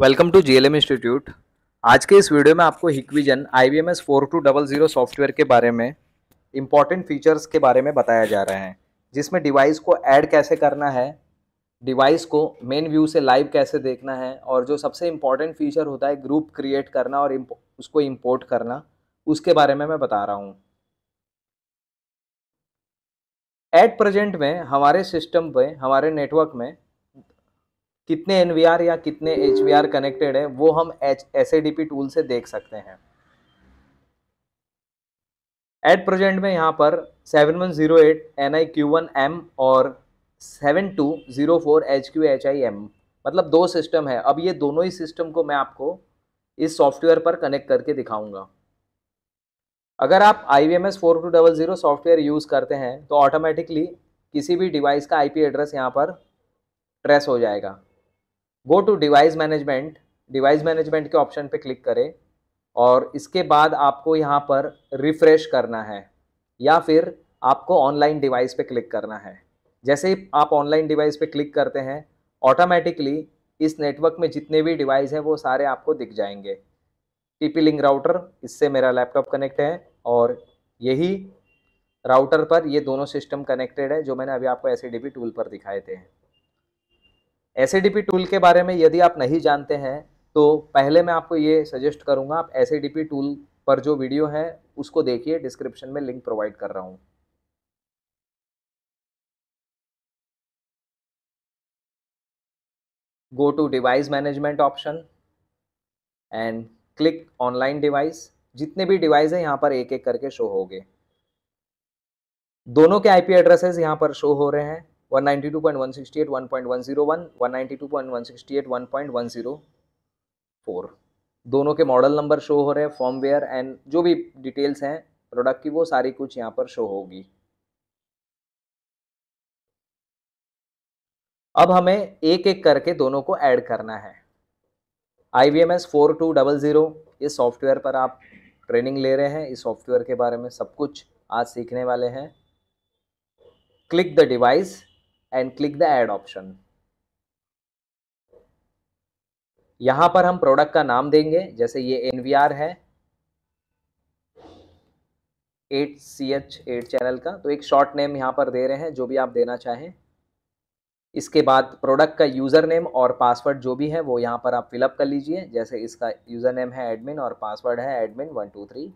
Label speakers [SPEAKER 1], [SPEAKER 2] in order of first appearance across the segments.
[SPEAKER 1] welcome to M institute आज के इस वीडियो में आपको Hikvision I V M S four two double zero software के बारे में इम्पॉर्टेंट फीचर्स के बारे में बताया जा रहा है जिसमें डिवाइस को ऐड कैसे करना है डिवाइस को मेन व्यू से लाइव कैसे देखना है और जो सबसे इम्पॉर्टेंट फीचर होता है ग्रुप क्रिएट करना और उसको इम्पोर्ट करना उसके बारे में मैं बता रहा हूँ एट प्रेजेंट में हमारे सिस्टम पर हमारे नेटवर्क में कितने एन या कितने एच कनेक्टेड है वो हम एच एस टूल से देख सकते हैं एट प्रेजेंट में यहाँ पर 7108 one zero eight N I Q one M और 7204 two zero four H Q H I M मतलब दो सिस्टम है अब ये दोनों ही सिस्टम को मैं आपको इस सॉफ्टवेयर पर कनेक्ट करके दिखाऊंगा अगर आप I V M S four two double zero software use करते हैं तो ऑटोमेटिकली किसी भी डिवाइस का आईपी एड्रेस यहाँ पर ट्रेस हो जाएगा go to device management device management के ऑप्शन पे क्लिक करें और इसके बाद आपको यहाँ पर रिफ़्रेश करना है या फिर आपको ऑनलाइन डिवाइस पे क्लिक करना है जैसे ही आप ऑनलाइन डिवाइस पे क्लिक करते हैं ऑटोमेटिकली इस नेटवर्क में जितने भी डिवाइस हैं वो सारे आपको दिख जाएंगे टीपी लिंक राउटर इससे मेरा लैपटॉप कनेक्ट है और यही राउटर पर ये दोनों सिस्टम कनेक्टेड है जो मैंने अभी आपको एस टूल पर दिखाए थे एस टूल के बारे में यदि आप नहीं जानते हैं तो पहले मैं आपको ये सजेस्ट करूँगा आप एस टूल पर जो वीडियो है उसको देखिए डिस्क्रिप्शन में लिंक प्रोवाइड कर रहा हूँ go to device management option and click online device जितने भी डिवाइस हैं यहाँ पर एक एक करके शो होंगे दोनों के आईपी एड्रेसेस यहाँ पर शो हो रहे हैं दोनों के मॉडल नंबर शो हो रहे हैं फॉर्मवेयर एंड जो भी डिटेल्स हैं प्रोडक्ट की वो सारी कुछ यहाँ पर शो होगी अब हमें एक एक करके दोनों को ऐड करना है I V M S four two double zero इस सॉफ्टवेयर पर आप ट्रेनिंग ले रहे हैं इस सॉफ्टवेयर के बारे में सब कुछ आज सीखने वाले हैं click the device and click the add option यहां पर हम प्रोडक्ट का नाम देंगे जैसे ये एन है eight C H eight channel का तो एक शॉर्ट नेम यहाँ पर दे रहे हैं जो भी आप देना चाहें इसके बाद प्रोडक्ट का यूज़र नेम और पासवर्ड जो भी है वो यहाँ पर आप फिलअप कर लीजिए जैसे इसका यूज़र नेम है एडमिन और पासवर्ड है एडमिन वन टू थ्री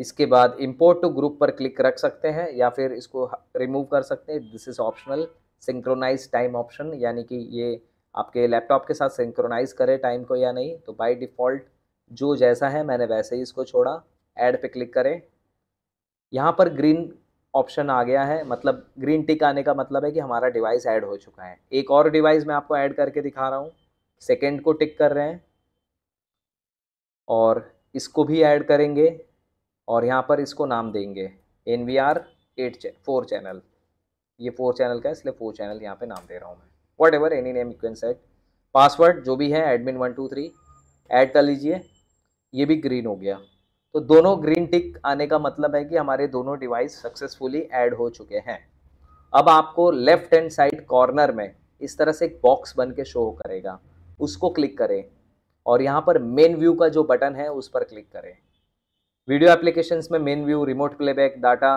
[SPEAKER 1] इसके बाद इम्पोर्ट टू ग्रुप पर क्लिक रख सकते हैं या फिर इसको रिमूव कर सकते हैं this is optional synchronise time option यानी कि ये आपके लैपटॉप के साथ सिंक्रोनाइज करे टाइम को या नहीं तो बाय डिफ़ॉल्ट जो जैसा है मैंने वैसे ही इसको छोड़ा ऐड पे क्लिक करें यहाँ पर ग्रीन ऑप्शन आ गया है मतलब ग्रीन टिक आने का मतलब है कि हमारा डिवाइस ऐड हो चुका है एक और डिवाइस मैं आपको ऐड करके दिखा रहा हूँ सेकेंड को टिक कर रहे हैं और इसको भी ऐड करेंगे और यहाँ पर इसको नाम देंगे N V R eight four channel ये फोर चैनल का है इसलिए फोर चैनल यहाँ पे नाम दे रहा हूँ मैं whatever any name you can set password जो भी है admin one two three add कर लीजिए ये भी ग्रीन हो गया तो दोनों ग्रीन टिक आने का मतलब है कि हमारे दोनों डिवाइस सक्सेसफुली ऐड हो चुके हैं अब आपको लेफ्ट हैंड साइड कॉर्नर में इस तरह से एक बॉक्स बन के शो करेगा उसको क्लिक करें और यहाँ पर मेन व्यू का जो बटन है उस पर क्लिक करें वीडियो एप्लीकेशंस में main view remote playback data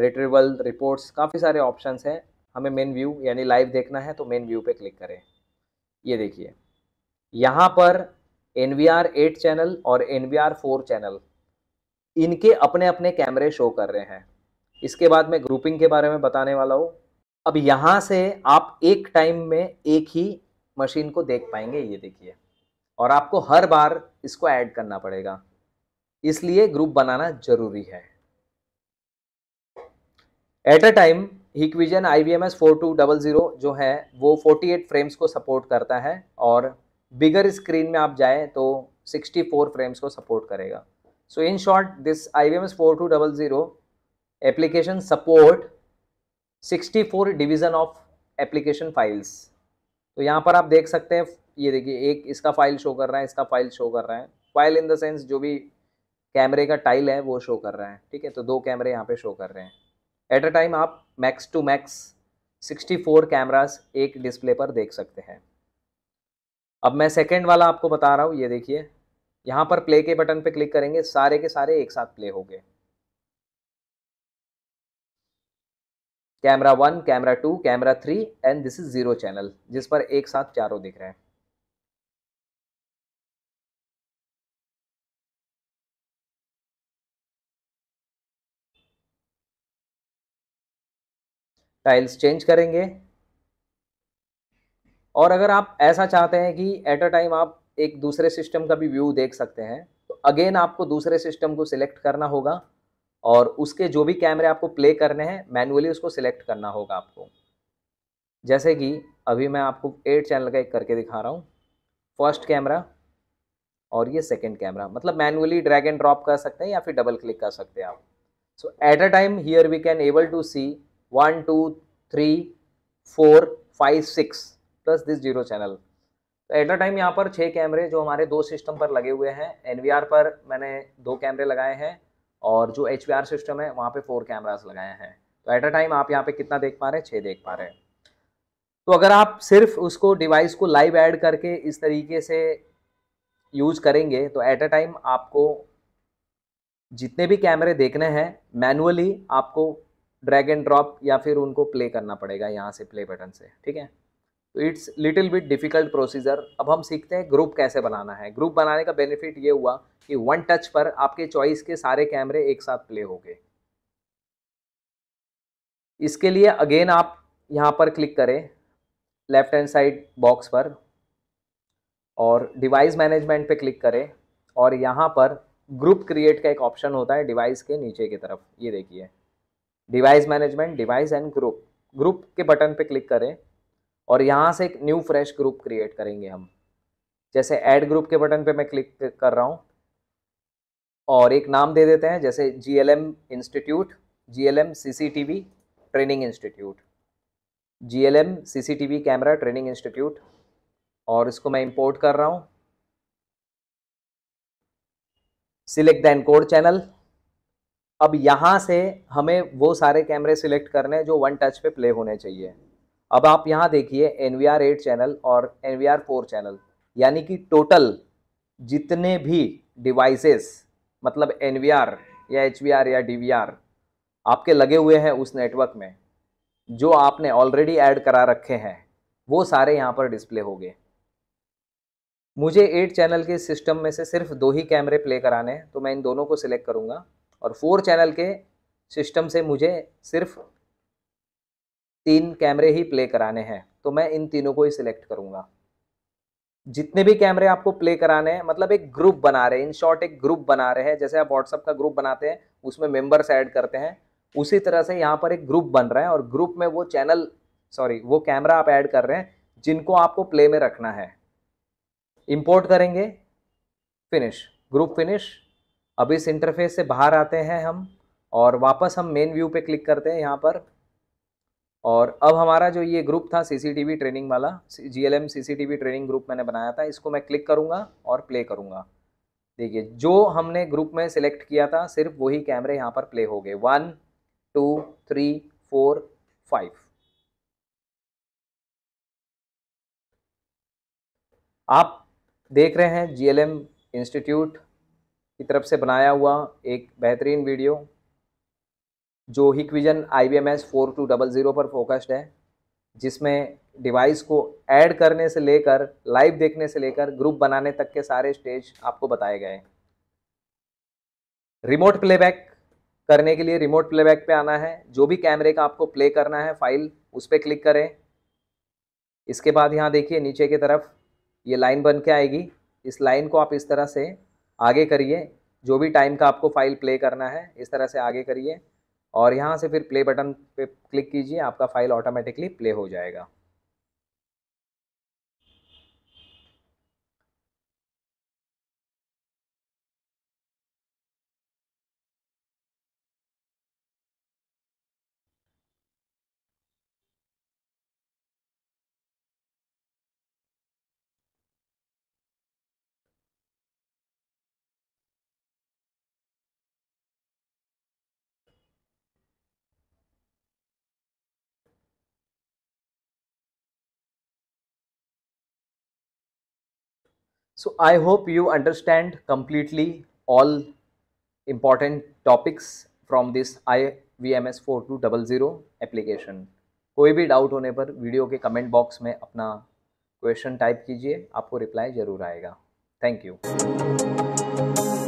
[SPEAKER 1] retrieval reports काफ़ी सारे ऑप्शंस हैं हमें मेन व्यू यानी लाइव देखना है तो मेन व्यू पे क्लिक करें ये देखिए यहाँ पर N V R eight channel और N V R four channel इनके अपने अपने कैमरे शो कर रहे हैं इसके बाद मैं ग्रुपिंग के बारे में बताने वाला हूँ अब यहाँ से आप एक टाइम में एक ही मशीन को देख पाएंगे ये देखिए और आपको हर बार इसको ऐड करना पड़ेगा इसलिए ग्रुप बनाना जरूरी है at a time Hikvision I V M S four two double zero जो है वो फोर्टी एट फ्रेम्स को सपोर्ट करता है और बिगर स्क्रीन में आप जाए तो सिक्सटी फोर फ्रेम्स को सपोर्ट करेगा so in short this I V M S four two double zero application support sixty four division of application files तो यहाँ पर आप देख सकते हैं ये देखिए एक इसका फाइल शो कर रहा है इसका फाइल शो कर रहा है फाइल इन द सेंस जो भी कैमरे का टाइल है वो शो कर रहा है ठीक है तो दो कैमरे यहाँ पे शो कर रहे हैं एट अ टाइम आप मैक्स टू मैक्स 64 कैमरास एक डिस्प्ले पर देख सकते हैं अब मैं सेकेंड वाला आपको बता रहा हूँ ये देखिए यहाँ पर प्ले के बटन पे क्लिक करेंगे सारे के सारे एक साथ प्ले हो गए camera one camera two camera three and this is zero channel जिस पर एक साथ चारों दिख रहे हैं टाइल्स चेंज करेंगे और अगर आप ऐसा चाहते हैं कि एट अ टाइम आप एक दूसरे सिस्टम का भी व्यू देख सकते हैं तो अगेन आपको दूसरे सिस्टम को सिलेक्ट करना होगा और उसके जो भी कैमरे आपको प्ले करने हैं मैनुअली उसको सिलेक्ट करना होगा आपको जैसे कि अभी मैं आपको एट चैनल का एक करके दिखा रहा हूँ फर्स्ट कैमरा और ये सेकेंड कैमरा मतलब मैनुअली ड्रैग एंड ड्रॉप कर सकते हैं या फिर डबल क्लिक कर सकते हैं आप so at a time here we can able to see one two three four five six plus this zero channel तो एट अ टाइम यहाँ पर छः कैमरे जो हमारे दो सिस्टम पर लगे हुए हैं एन पर मैंने दो कैमरे लगाए हैं और जो एच सिस्टम है वहाँ पे फोर कैमराज लगाए हैं तो एट अ टाइम आप यहाँ पे कितना देख पा रहे हैं छः देख पा रहे हैं तो अगर आप सिर्फ उसको डिवाइस को लाइव ऐड करके इस तरीके से यूज करेंगे तो एट अ टाइम आपको जितने भी कैमरे देखने हैं मैनुअली आपको ड्रैग एंड ड्रॉप या फिर उनको प्ले करना पड़ेगा यहाँ से प्ले बटन से ठीक है तो it's little bit difficult procedure अब हम सीखते हैं ग्रुप कैसे बनाना है ग्रुप बनाने का बेनिफिट ये हुआ कि वन टच पर आपके चॉइस के सारे कैमरे एक साथ प्ले हो गए इसके लिए अगेन आप यहाँ पर क्लिक करें लेफ्ट हैंड साइड बॉक्स पर और डिवाइस मैनेजमेंट पे क्लिक करें और यहाँ पर ग्रुप क्रिएट का एक ऑप्शन होता है डिवाइस के नीचे की तरफ ये देखिए device management device and group group के बटन पे क्लिक करें और यहाँ से एक न्यू फ्रेश ग्रुप क्रिएट करेंगे हम जैसे ऐड ग्रुप के बटन पे मैं क्लिक कर रहा हूँ और एक नाम दे देते हैं जैसे G L M institute G L M C C T V training institute G L M C C T V camera training institute और इसको मैं इम्पोर्ट कर रहा हूँ सिलेक्ट द एनकोड चैनल अब यहाँ से हमें वो सारे कैमरे सिलेक्ट करने हैं जो वन टच पे प्ले होने चाहिए अब आप यहाँ देखिए N V R eight channel और N V R four channel यानी कि टोटल जितने भी डिवाइसेस मतलब एन वी आर या एच वी आर या डी वी आर आपके लगे हुए हैं उस नेटवर्क में जो आपने ऑलरेडी ऐड करा रखे हैं वो सारे यहाँ पर डिस्प्ले हो गए मुझे एट चैनल के सिस्टम में से सिर्फ दो ही कैमरे प्ले कराने हैं तो मैं इन दोनों को सिलेक्ट करूँगा और फोर चैनल के सिस्टम से मुझे सिर्फ तीन कैमरे ही प्ले कराने हैं तो मैं इन तीनों को ही सिलेक्ट करूंगा जितने भी कैमरे आपको प्ले कराने हैं मतलब एक ग्रुप बना रहे हैं इन शॉर्ट एक ग्रुप बना रहे हैं जैसे आप व्हाट्सअप का ग्रुप बनाते हैं उसमें मेंबर्स ऐड करते हैं उसी तरह से यहाँ पर एक ग्रुप बन रहा है और ग्रुप में वो चैनल सॉरी वो कैमरा आप ऐड कर रहे हैं जिनको आपको प्ले में रखना है इम्पोर्ट करेंगे फिनिश ग्रुप फिनिश अब इस इंटरफेस से बाहर आते हैं हम और वापस हम मेन व्यू पे क्लिक करते हैं यहाँ पर और अब हमारा जो ये ग्रुप था सीसीटीवी ट्रेनिंग वाला G L M training group मैंने बनाया था इसको मैं क्लिक करूँगा और प्ले करूँगा देखिए जो हमने ग्रुप में सिलेक्ट किया था सिर्फ वही कैमरे यहाँ पर प्ले हो गए one two three four five आप देख रहे हैं जी एल एम इंस्टीट्यूट की तरफ से बनाया हुआ एक बेहतरीन वीडियो जो Hikvision I B M S four two double zero पर फोकस्ड है जिसमें डिवाइस को ऐड करने से लेकर लाइव देखने से लेकर ग्रुप बनाने तक के सारे स्टेज आपको बताए गए रिमोट प्लेबैक करने के लिए रिमोट प्लेबैक पे आना है जो भी कैमरे का आपको प्ले करना है फाइल उस पर क्लिक करें इसके बाद यहाँ देखिए नीचे की तरफ ये लाइन बन के आएगी इस लाइन को आप इस तरह से आगे करिए जो भी टाइम का आपको फाइल प्ले करना है इस तरह से आगे करिए और यहाँ से फिर प्ले बटन पे क्लिक कीजिए आपका फाइल ऑटोमेटिकली प्ले हो जाएगा so I hope you understand completely all important topics from this I V M S four two double zero application कोई भी डाउट होने पर वीडियो के कमेंट बॉक्स में अपना क्वेश्चन टाइप कीजिए आपको रिप्लाई ज़रूर आएगा थैंक यू